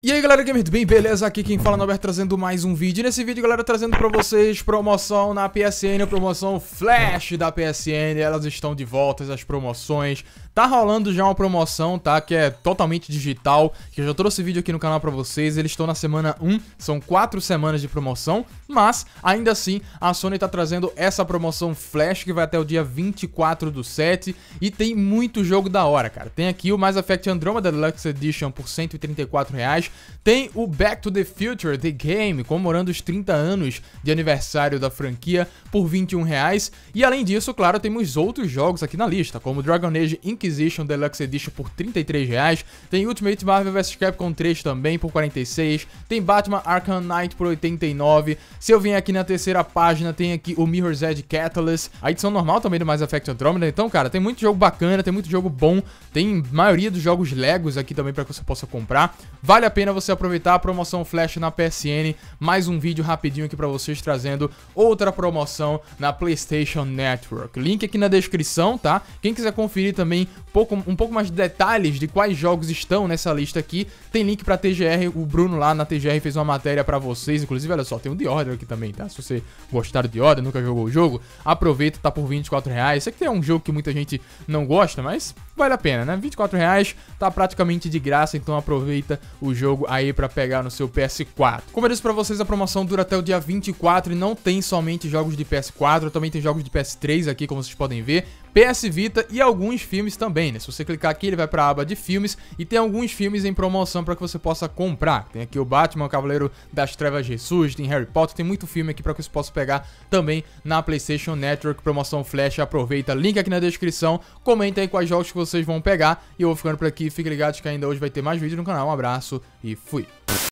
E aí galera Gamer, bem? Beleza? Aqui quem fala é o Nober trazendo mais um vídeo. E nesse vídeo, galera, trazendo pra vocês promoção na PSN, promoção Flash da PSN. Elas estão de volta, as promoções Tá rolando já uma promoção, tá? Que é totalmente digital, que eu já trouxe vídeo aqui no canal pra vocês. Eles estão na semana 1, são 4 semanas de promoção, mas ainda assim a Sony tá trazendo essa promoção Flash que vai até o dia 24 do 7 e tem muito jogo da hora, cara. Tem aqui o Mass Effect Andromeda Deluxe Edition por 134 reais, tem o Back to the Future The Game, comemorando os 30 anos de aniversário da franquia por 21 reais e além disso, claro, temos outros jogos aqui na lista, como Dragon Age Inquisition Inquisition Deluxe Edition por 33 reais, tem Ultimate Marvel vs Capcom 3 também por 46, tem Batman Arkham Knight por 89. Se eu vim aqui na terceira página, tem aqui o Mirror's Edge Catalyst, a edição normal também do Mass Effect Andromeda. Então, cara, tem muito jogo bacana, tem muito jogo bom, tem maioria dos jogos Legos aqui também para que você possa comprar. Vale a pena você aproveitar a promoção Flash na PSN. Mais um vídeo rapidinho aqui para vocês trazendo outra promoção na PlayStation Network. Link aqui na descrição, tá? Quem quiser conferir também pouco, um pouco mais de detalhes de quais jogos estão nessa lista aqui. Tem link pra TGR, o Bruno lá na TGR fez uma matéria pra vocês. Inclusive, olha só, tem um The Order aqui também, tá? Se você gostar do The Order, nunca jogou o jogo, aproveita, tá por 24 reais. Sei que tem um jogo que muita gente não gosta, mas vale a pena, né? 24 reais tá praticamente de graça, então aproveita o jogo aí para pegar no seu PS4. Como eu disse para vocês, a promoção dura até o dia 24 e não tem somente jogos de PS4, também tem jogos de PS3 aqui, como vocês podem ver. PS Vita e alguns filmes também, né? Se você clicar aqui, ele vai para a aba de filmes e tem alguns filmes em promoção para que você possa comprar. Tem aqui o Batman, Cavaleiro das Trevas Jesus, tem Harry Potter, tem muito filme aqui para que você possa pegar também na PlayStation Network, promoção Flash. Aproveita, link aqui na descrição, comenta aí quais jogos que você vocês vão pegar. E eu vou ficando por aqui. fique ligado que ainda hoje vai ter mais vídeo no canal. Um abraço e fui.